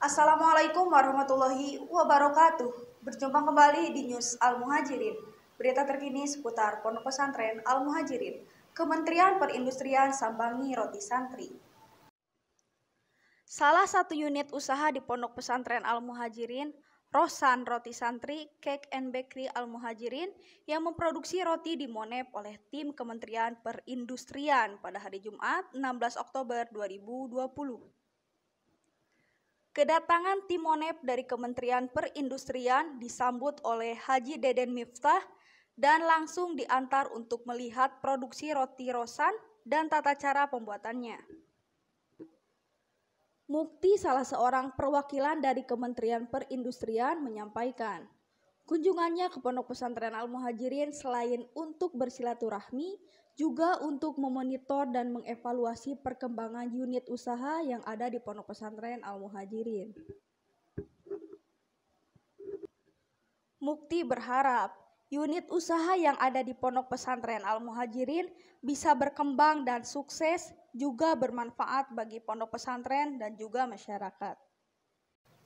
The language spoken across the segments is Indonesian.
Assalamualaikum warahmatullahi wabarakatuh. Berjumpa kembali di News Al Muhajirin. Berita terkini seputar Pondok Pesantren Al Muhajirin. Kementerian Perindustrian sambangi roti santri. Salah satu unit usaha di Pondok Pesantren Al Muhajirin Rosan Roti Santri Cake and Bakery Al Muhajirin yang memproduksi roti di Monep oleh tim Kementerian Perindustrian pada hari Jumat 16 Oktober 2020. Kedatangan Timonep dari Kementerian Perindustrian disambut oleh Haji Deden Miftah dan langsung diantar untuk melihat produksi roti rosan dan tata cara pembuatannya. Mukti, salah seorang perwakilan dari Kementerian Perindustrian, menyampaikan, Kunjungannya ke Pondok Pesantren Al Muhajirin selain untuk bersilaturahmi, juga untuk memonitor dan mengevaluasi perkembangan unit usaha yang ada di Pondok Pesantren Al Muhajirin. Mukti berharap unit usaha yang ada di Pondok Pesantren Al Muhajirin bisa berkembang dan sukses juga bermanfaat bagi pondok pesantren dan juga masyarakat.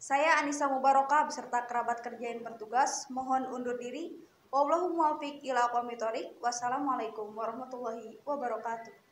Saya Anissa Mubarokah beserta kerabat kerja yang bertugas mohon undur diri. Wallahu muwaffiq ila Wassalamualaikum warahmatullahi wabarakatuh.